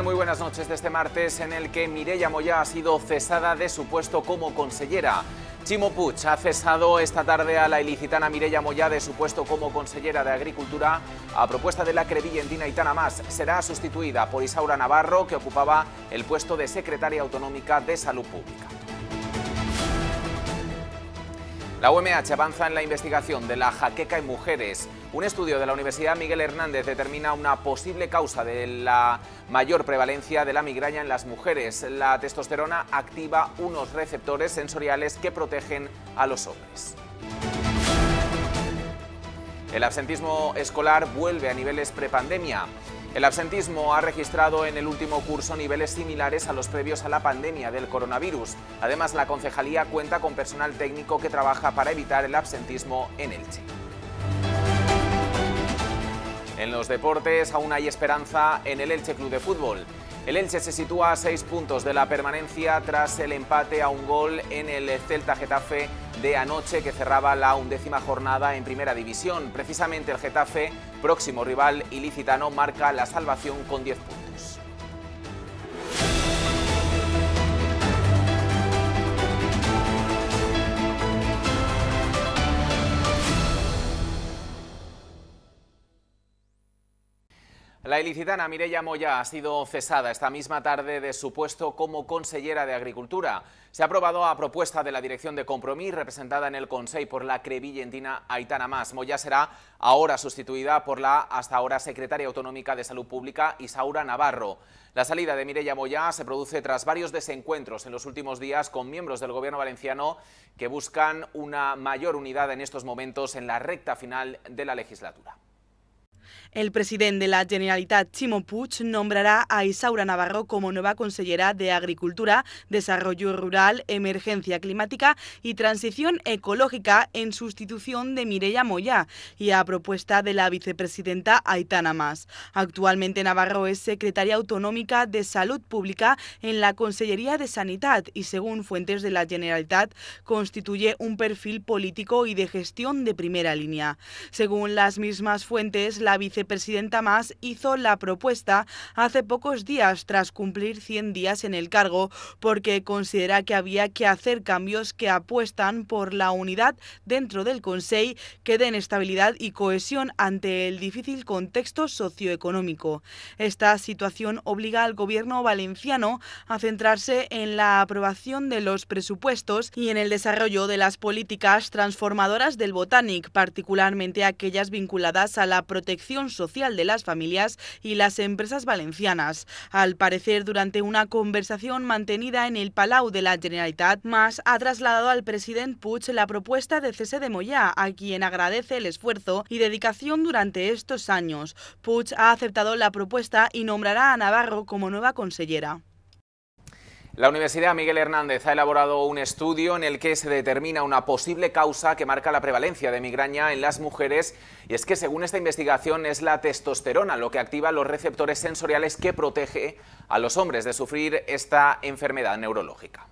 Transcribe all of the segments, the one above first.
Muy buenas noches de este martes en el que Mireia Moya ha sido cesada de su puesto como consellera. Chimo Puig ha cesado esta tarde a la ilicitana Mireia Moya de su puesto como consellera de Agricultura a propuesta de la crevillentina Itana Más. Será sustituida por Isaura Navarro, que ocupaba el puesto de secretaria autonómica de Salud Pública. La UMH avanza en la investigación de la jaqueca en mujeres. Un estudio de la Universidad Miguel Hernández determina una posible causa de la mayor prevalencia de la migraña en las mujeres. La testosterona activa unos receptores sensoriales que protegen a los hombres. El absentismo escolar vuelve a niveles prepandemia. El absentismo ha registrado en el último curso niveles similares a los previos a la pandemia del coronavirus. Además, la concejalía cuenta con personal técnico que trabaja para evitar el absentismo en Elche. En los deportes aún hay esperanza en el Elche Club de Fútbol. El Elche se sitúa a seis puntos de la permanencia tras el empate a un gol en el Celta Getafe de anoche que cerraba la undécima jornada en Primera División. Precisamente el Getafe, próximo rival ilicitano, marca la salvación con 10 puntos. La ilicitana Mireya Moya ha sido cesada esta misma tarde de su puesto como consellera de Agricultura. Se ha aprobado a propuesta de la dirección de Compromís, representada en el Consejo por la crevillentina Aitana Mas. Moya será ahora sustituida por la hasta ahora secretaria autonómica de Salud Pública, Isaura Navarro. La salida de Mireya Moya se produce tras varios desencuentros en los últimos días con miembros del gobierno valenciano que buscan una mayor unidad en estos momentos en la recta final de la legislatura. El presidente de la Generalitat, Chimo Puig, nombrará a Isaura Navarro como nueva consellera de Agricultura, Desarrollo Rural, Emergencia Climática y Transición Ecológica en sustitución de Mireia Moya y a propuesta de la vicepresidenta Aitana Mas. Actualmente Navarro es secretaria autonómica de Salud Pública en la Consellería de Sanidad y según fuentes de la Generalitat constituye un perfil político y de gestión de primera línea. Según las mismas fuentes, la Presidenta Mas hizo la propuesta hace pocos días tras cumplir 100 días en el cargo, porque considera que había que hacer cambios que apuestan por la unidad dentro del Consejo, que den estabilidad y cohesión ante el difícil contexto socioeconómico. Esta situación obliga al gobierno valenciano a centrarse en la aprobación de los presupuestos y en el desarrollo de las políticas transformadoras del Botanic, particularmente aquellas vinculadas a la protección social de las familias y las empresas valencianas. Al parecer, durante una conversación mantenida en el Palau de la Generalitat, Mas ha trasladado al presidente Puig la propuesta de cese de Moyá, a quien agradece el esfuerzo y dedicación durante estos años. Puig ha aceptado la propuesta y nombrará a Navarro como nueva consellera. La Universidad Miguel Hernández ha elaborado un estudio en el que se determina una posible causa que marca la prevalencia de migraña en las mujeres y es que según esta investigación es la testosterona lo que activa los receptores sensoriales que protege a los hombres de sufrir esta enfermedad neurológica.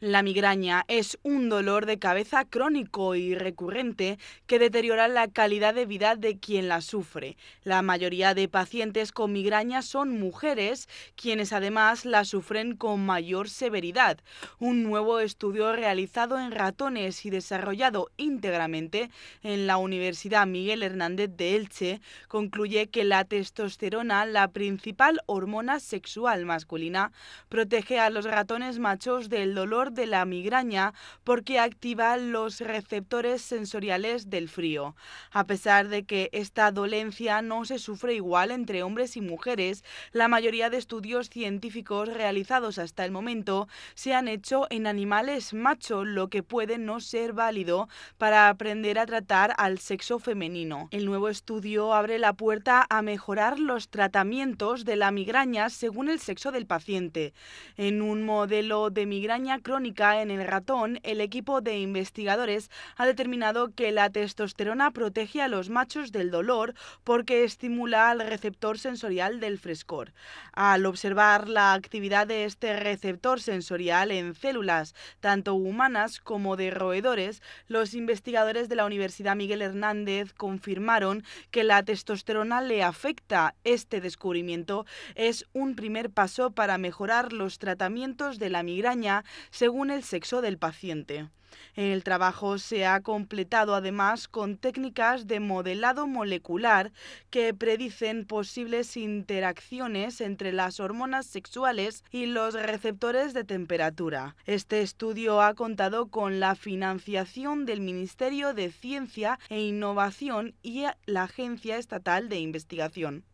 La migraña es un dolor de cabeza crónico y recurrente que deteriora la calidad de vida de quien la sufre. La mayoría de pacientes con migraña son mujeres, quienes además la sufren con mayor severidad. Un nuevo estudio realizado en ratones y desarrollado íntegramente en la Universidad Miguel Hernández de Elche concluye que la testosterona, la principal hormona sexual masculina, protege a los ratones machos del dolor de la migraña porque activa los receptores sensoriales del frío. A pesar de que esta dolencia no se sufre igual entre hombres y mujeres, la mayoría de estudios científicos realizados hasta el momento se han hecho en animales machos, lo que puede no ser válido para aprender a tratar al sexo femenino. El nuevo estudio abre la puerta a mejorar los tratamientos de la migraña según el sexo del paciente. En un modelo de migraña crónica, en el ratón, el equipo de investigadores ha determinado que la testosterona protege a los machos del dolor porque estimula al receptor sensorial del frescor. Al observar la actividad de este receptor sensorial en células, tanto humanas como de roedores, los investigadores de la Universidad Miguel Hernández confirmaron que la testosterona le afecta. Este descubrimiento es un primer paso para mejorar los tratamientos de la migraña, según el sexo del paciente. El trabajo se ha completado además con técnicas de modelado molecular que predicen posibles interacciones entre las hormonas sexuales y los receptores de temperatura. Este estudio ha contado con la financiación del Ministerio de Ciencia e Innovación y la Agencia Estatal de Investigación.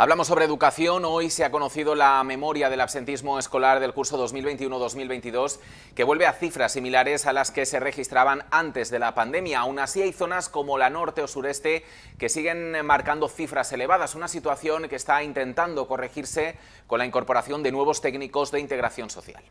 Hablamos sobre educación. Hoy se ha conocido la memoria del absentismo escolar del curso 2021-2022, que vuelve a cifras similares a las que se registraban antes de la pandemia. Aún así, hay zonas como la norte o sureste que siguen marcando cifras elevadas, una situación que está intentando corregirse con la incorporación de nuevos técnicos de integración social.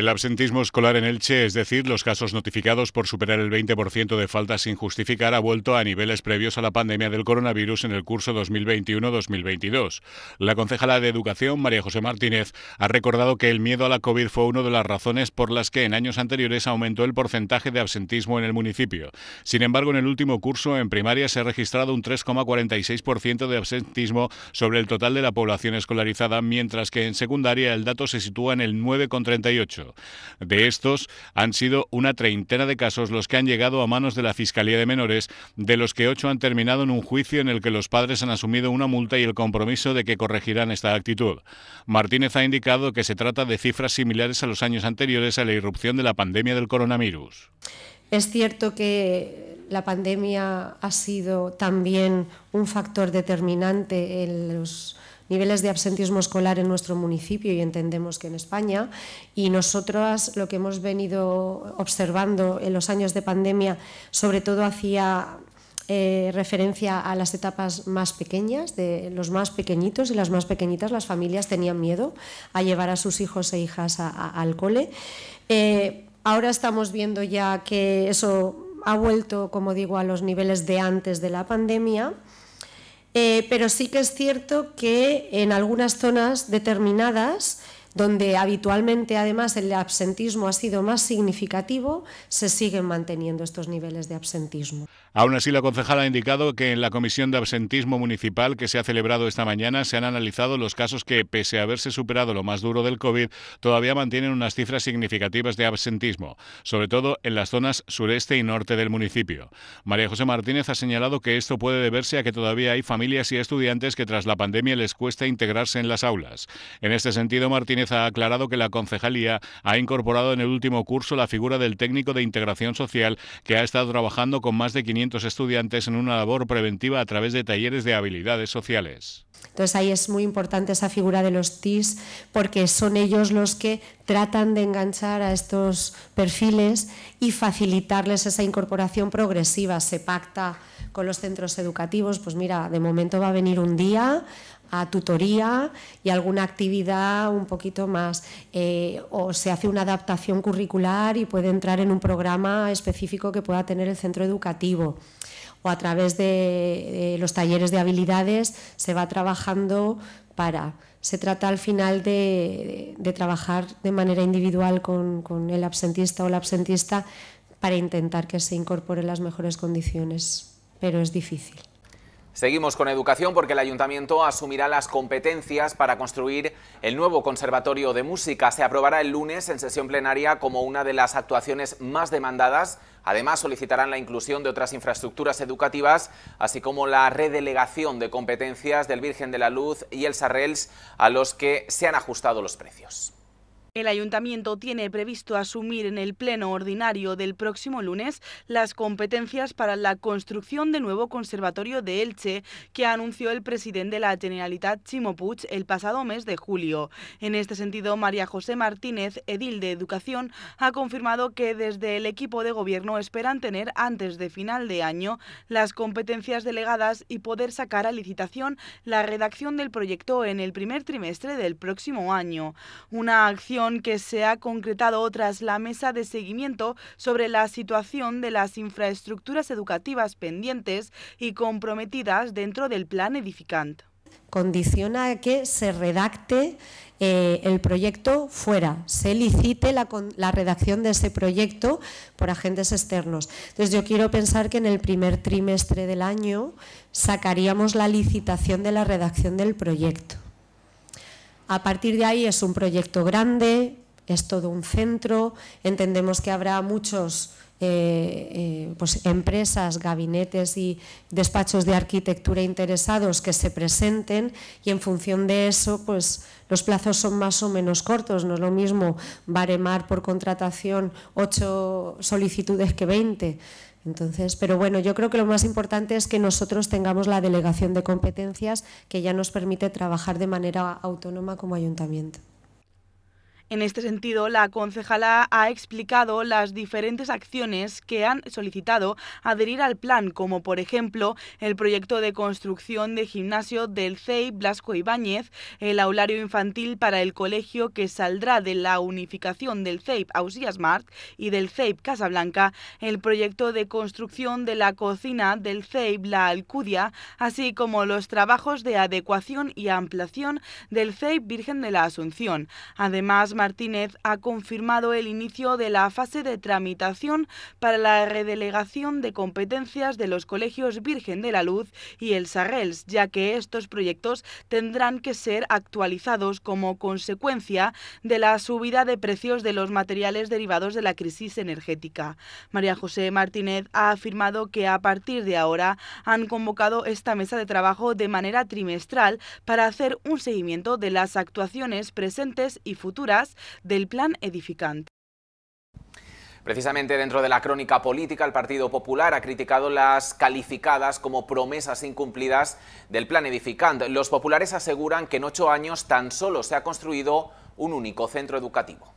El absentismo escolar en Elche, es decir, los casos notificados por superar el 20% de faltas sin justificar, ha vuelto a niveles previos a la pandemia del coronavirus en el curso 2021-2022. La concejala de Educación, María José Martínez, ha recordado que el miedo a la COVID fue una de las razones por las que en años anteriores aumentó el porcentaje de absentismo en el municipio. Sin embargo, en el último curso en primaria se ha registrado un 3,46% de absentismo sobre el total de la población escolarizada, mientras que en secundaria el dato se sitúa en el 9,38%. De estos, han sido una treintena de casos los que han llegado a manos de la Fiscalía de Menores, de los que ocho han terminado en un juicio en el que los padres han asumido una multa y el compromiso de que corregirán esta actitud. Martínez ha indicado que se trata de cifras similares a los años anteriores a la irrupción de la pandemia del coronavirus. Es cierto que la pandemia ha sido también un factor determinante en los niveles de absentismo escolar en nuestro municipio y entendemos que en España. Y nosotras lo que hemos venido observando en los años de pandemia, sobre todo hacía eh, referencia a las etapas más pequeñas, de los más pequeñitos y las más pequeñitas, las familias tenían miedo a llevar a sus hijos e hijas al cole. Eh, ahora estamos viendo ya que eso ha vuelto, como digo, a los niveles de antes de la pandemia eh, pero sí que es cierto que en algunas zonas determinadas, donde habitualmente además el absentismo ha sido más significativo, se siguen manteniendo estos niveles de absentismo. Aún así, la concejala ha indicado que en la comisión de absentismo municipal que se ha celebrado esta mañana se han analizado los casos que, pese a haberse superado lo más duro del COVID, todavía mantienen unas cifras significativas de absentismo, sobre todo en las zonas sureste y norte del municipio. María José Martínez ha señalado que esto puede deberse a que todavía hay familias y estudiantes que tras la pandemia les cuesta integrarse en las aulas. En este sentido, Martínez ha aclarado que la concejalía ha incorporado en el último curso la figura del técnico de integración social que ha estado trabajando con más de estudiantes en una labor preventiva a través de talleres de habilidades sociales. Entonces ahí es muy importante esa figura de los TIS porque son ellos los que tratan de enganchar a estos perfiles y facilitarles esa incorporación progresiva. Se pacta con los centros educativos, pues mira, de momento va a venir un día a tutoría y alguna actividad un poquito más. Eh, o se hace una adaptación curricular y puede entrar en un programa específico que pueda tener el centro educativo. O a través de los talleres de habilidades se va trabajando para. Se trata al final de, trabajar de manera individual con, con el absentista o la absentista para intentar que se incorporen las mejores condiciones, pero es difícil. Seguimos con educación porque el ayuntamiento asumirá las competencias para construir el nuevo conservatorio de música. Se aprobará el lunes en sesión plenaria como una de las actuaciones más demandadas. Además solicitarán la inclusión de otras infraestructuras educativas, así como la redelegación de competencias del Virgen de la Luz y el Sarrels a los que se han ajustado los precios. El ayuntamiento tiene previsto asumir en el pleno ordinario del próximo lunes las competencias para la construcción del nuevo conservatorio de Elche que anunció el presidente de la Generalitat Chimo Puig el pasado mes de julio. En este sentido, María José Martínez, edil de Educación, ha confirmado que desde el equipo de gobierno esperan tener antes de final de año las competencias delegadas y poder sacar a licitación la redacción del proyecto en el primer trimestre del próximo año. Una acción que se ha concretado tras la mesa de seguimiento sobre la situación de las infraestructuras educativas pendientes y comprometidas dentro del plan edificante condiciona que se redacte eh, el proyecto fuera, se licite la, la, redacción de ese proyecto por agentes externos. Entonces yo quiero pensar que en el primer trimestre del año sacaríamos la licitación de la redacción del proyecto. A partir de ahí es un proyecto grande, es todo un centro, entendemos que habrá muchos eh, eh, pues, empresas, gabinetes y despachos de arquitectura interesados que se presenten y en función de eso pues los plazos son más o menos cortos, no es lo mismo baremar por contratación ocho solicitudes que veinte. Entonces, pero bueno, yo creo que lo más importante es que nosotros tengamos la delegación de competencias que ya nos permite trabajar de manera autónoma como ayuntamiento. En este sentido, la concejala ha explicado las diferentes acciones que han solicitado adherir al plan, como por ejemplo el proyecto de construcción de gimnasio del CEIP Blasco Ibáñez, el aulario infantil para el colegio que saldrá de la unificación del CEIP Ausías Mart y del CEIP Casablanca, el proyecto de construcción de la cocina del CEIP La Alcudia, así como los trabajos de adecuación y ampliación del CEIP Virgen de la Asunción. Además, Martínez ha confirmado el inicio de la fase de tramitación para la redelegación de competencias de los colegios Virgen de la Luz y el Sarrels, ya que estos proyectos tendrán que ser actualizados como consecuencia de la subida de precios de los materiales derivados de la crisis energética. María José Martínez ha afirmado que a partir de ahora han convocado esta mesa de trabajo de manera trimestral para hacer un seguimiento de las actuaciones presentes y futuras del plan edificante. Precisamente dentro de la crónica política, el Partido Popular ha criticado las calificadas como promesas incumplidas del plan edificante. Los populares aseguran que en ocho años tan solo se ha construido un único centro educativo.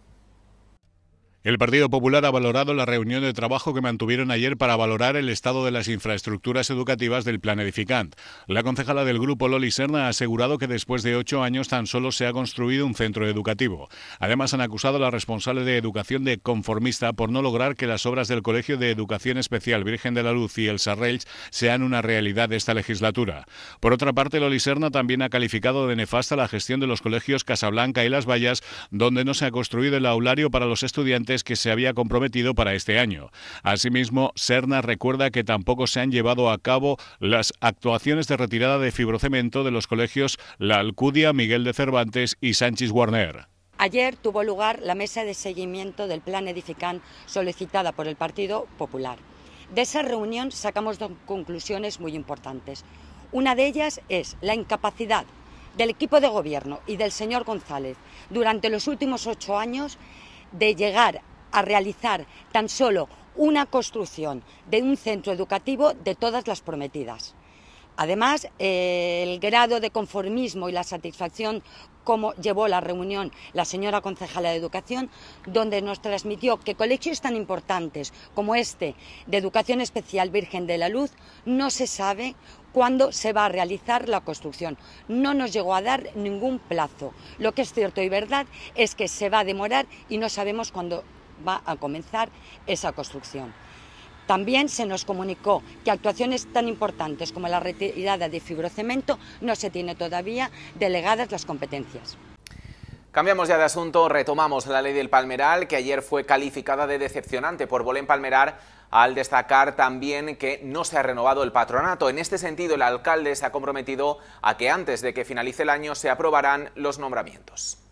El Partido Popular ha valorado la reunión de trabajo que mantuvieron ayer para valorar el estado de las infraestructuras educativas del plan edificante. La concejala del grupo Loli Serna ha asegurado que después de ocho años tan solo se ha construido un centro educativo. Además, han acusado a la responsable de educación de conformista por no lograr que las obras del Colegio de Educación Especial Virgen de la Luz y el Sarrells sean una realidad de esta legislatura. Por otra parte, Loli Serna también ha calificado de nefasta la gestión de los colegios Casablanca y Las Vallas, donde no se ha construido el aulario para los estudiantes que se había comprometido para este año. Asimismo, Serna recuerda que tampoco se han llevado a cabo las actuaciones de retirada de fibrocemento de los colegios La Alcudia, Miguel de Cervantes y Sánchez Warner. Ayer tuvo lugar la mesa de seguimiento del plan edificante... solicitada por el Partido Popular. De esa reunión sacamos dos conclusiones muy importantes. Una de ellas es la incapacidad del equipo de gobierno y del señor González durante los últimos ocho años de llegar a realizar tan solo una construcción de un centro educativo de todas las prometidas. Además, eh, el grado de conformismo y la satisfacción como llevó la reunión la señora concejala de Educación, donde nos transmitió que colegios tan importantes como este de Educación Especial Virgen de la Luz no se sabe cuándo se va a realizar la construcción. No nos llegó a dar ningún plazo. Lo que es cierto y verdad es que se va a demorar y no sabemos cuándo va a comenzar esa construcción. También se nos comunicó que actuaciones tan importantes como la retirada de fibrocemento no se tiene todavía delegadas las competencias. Cambiamos ya de asunto, retomamos la ley del palmeral, que ayer fue calificada de decepcionante por Bolén Palmerar, al destacar también que no se ha renovado el patronato. En este sentido, el alcalde se ha comprometido a que antes de que finalice el año se aprobarán los nombramientos.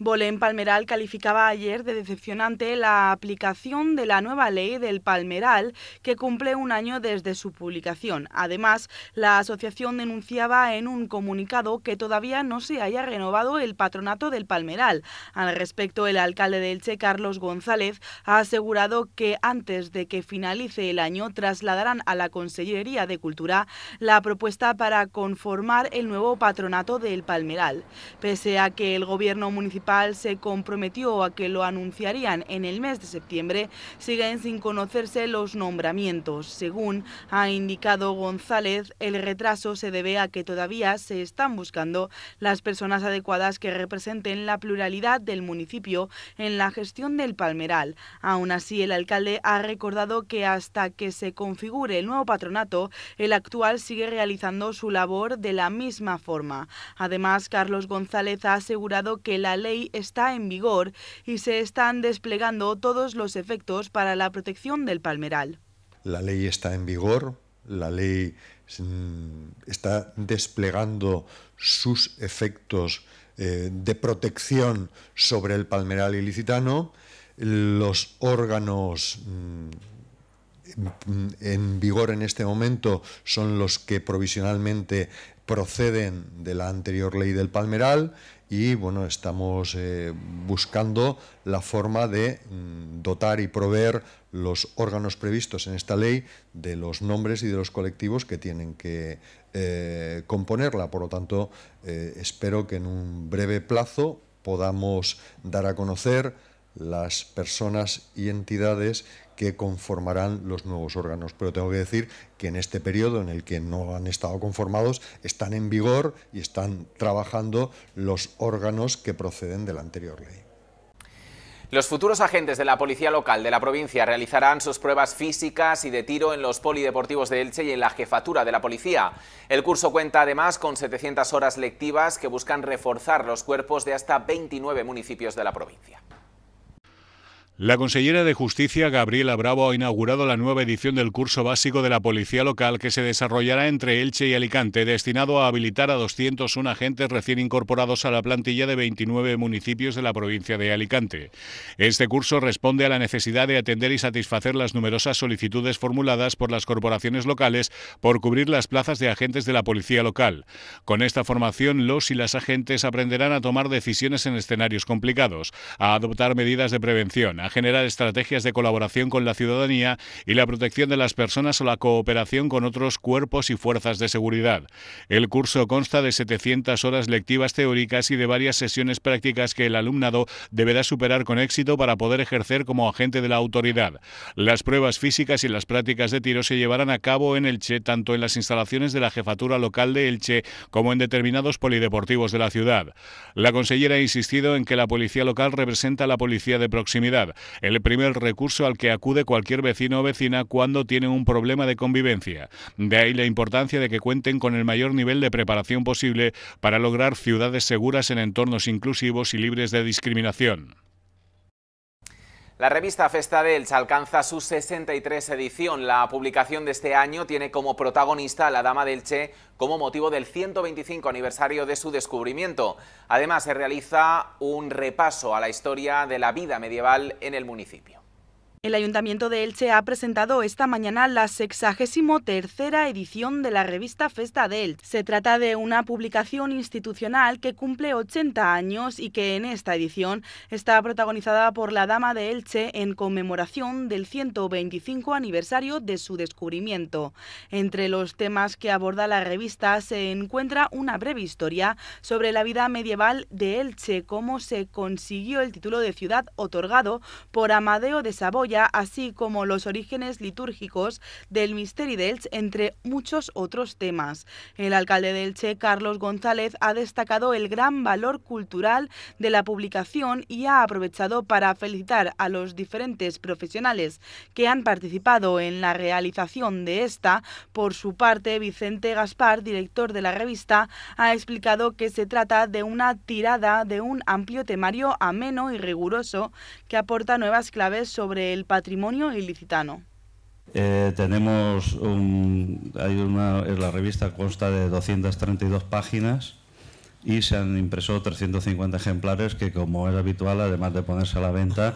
Bolén Palmeral calificaba ayer de decepcionante la aplicación de la nueva ley del Palmeral que cumple un año desde su publicación. Además, la asociación denunciaba en un comunicado que todavía no se haya renovado el patronato del Palmeral. Al respecto, el alcalde del Che, Carlos González, ha asegurado que antes de que finalice el año trasladarán a la Consellería de Cultura la propuesta para conformar el nuevo patronato del Palmeral. Pese a que el gobierno municipal se comprometió a que lo anunciarían en el mes de septiembre, siguen sin conocerse los nombramientos. Según ha indicado González, el retraso se debe a que todavía se están buscando las personas adecuadas que representen la pluralidad del municipio en la gestión del palmeral. Aún así, el alcalde ha recordado que hasta que se configure el nuevo patronato, el actual sigue realizando su labor de la misma forma. Además, Carlos González ha asegurado que la ley está en vigor y se están desplegando todos los efectos para la protección del palmeral. La ley está en vigor, la ley mm, está desplegando sus efectos eh, de protección sobre el palmeral ilicitano, los órganos mm, mm, en vigor en este momento son los que provisionalmente proceden de la anterior ley del palmeral y bueno, estamos eh, buscando la forma de mm, dotar y proveer los órganos previstos en esta ley de los nombres y de los colectivos que tienen que eh, componerla. Por lo tanto, eh, espero que en un breve plazo podamos dar a conocer las personas y entidades que conformarán los nuevos órganos. Pero tengo que decir que en este periodo en el que no han estado conformados están en vigor y están trabajando los órganos que proceden de la anterior ley. Los futuros agentes de la policía local de la provincia realizarán sus pruebas físicas y de tiro en los polideportivos de Elche y en la jefatura de la policía. El curso cuenta además con 700 horas lectivas que buscan reforzar los cuerpos de hasta 29 municipios de la provincia. La consellera de Justicia, Gabriela Bravo, ha inaugurado la nueva edición del curso básico de la Policía Local que se desarrollará entre Elche y Alicante, destinado a habilitar a 201 agentes recién incorporados a la plantilla de 29 municipios de la provincia de Alicante. Este curso responde a la necesidad de atender y satisfacer las numerosas solicitudes formuladas por las corporaciones locales por cubrir las plazas de agentes de la Policía Local. Con esta formación, los y las agentes aprenderán a tomar decisiones en escenarios complicados, a adoptar medidas de prevención, generar estrategias de colaboración con la ciudadanía y la protección de las personas o la cooperación con otros cuerpos y fuerzas de seguridad. El curso consta de 700 horas lectivas teóricas y de varias sesiones prácticas que el alumnado deberá superar con éxito para poder ejercer como agente de la autoridad. Las pruebas físicas y las prácticas de tiro se llevarán a cabo en Elche, tanto en las instalaciones de la jefatura local de Elche como en determinados polideportivos de la ciudad. La consellera ha insistido en que la policía local representa la policía de proximidad el primer recurso al que acude cualquier vecino o vecina cuando tiene un problema de convivencia. De ahí la importancia de que cuenten con el mayor nivel de preparación posible para lograr ciudades seguras en entornos inclusivos y libres de discriminación. La revista Festa dels alcanza su 63 edición. La publicación de este año tiene como protagonista a la Dama del Che como motivo del 125 aniversario de su descubrimiento. Además, se realiza un repaso a la historia de la vida medieval en el municipio. El Ayuntamiento de Elche ha presentado esta mañana la 63 edición de la revista Festa de Elche. Se trata de una publicación institucional que cumple 80 años y que en esta edición está protagonizada por la Dama de Elche en conmemoración del 125 aniversario de su descubrimiento. Entre los temas que aborda la revista se encuentra una breve historia sobre la vida medieval de Elche, cómo se consiguió el título de ciudad otorgado por Amadeo de Saboya así como los orígenes litúrgicos del Misteri de entre muchos otros temas. El alcalde de Elche, Carlos González, ha destacado el gran valor cultural de la publicación y ha aprovechado para felicitar a los diferentes profesionales que han participado en la realización de esta. Por su parte, Vicente Gaspar, director de la revista, ha explicado que se trata de una tirada de un amplio temario ameno y riguroso que aporta nuevas claves sobre el ...el patrimonio ilicitano. Eh, tenemos hay una, la revista consta de 232 páginas y se han impreso 350 ejemplares que, como es habitual, además de ponerse a la venta,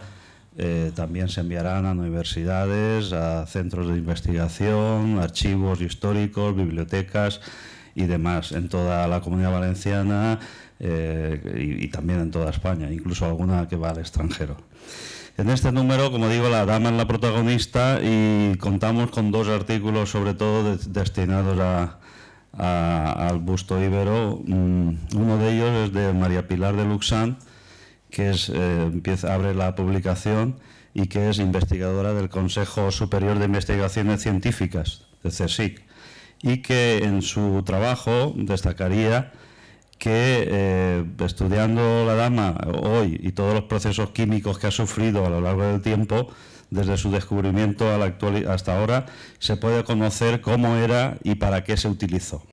eh, también se enviarán a universidades, a centros de investigación, archivos históricos, bibliotecas y demás en toda la comunidad valenciana eh, y también en toda España, incluso alguna que va al extranjero. En este número, como digo, la dama es la protagonista y contamos con dos artículos, sobre todo destinados al busto íbero. Mm, uno de ellos es de María Pilar de Luxán, que eh, abre la publicación y que es investigadora del Consejo Superior de Investigaciones Científicas, de CSIC, y que en su trabajo destacaría que eh, estudiando la dama hoy y todos los procesos químicos que ha sufrido a lo largo del tiempo, desde su descubrimiento hasta ahora, se puede conocer cómo era y para qué se utilizó.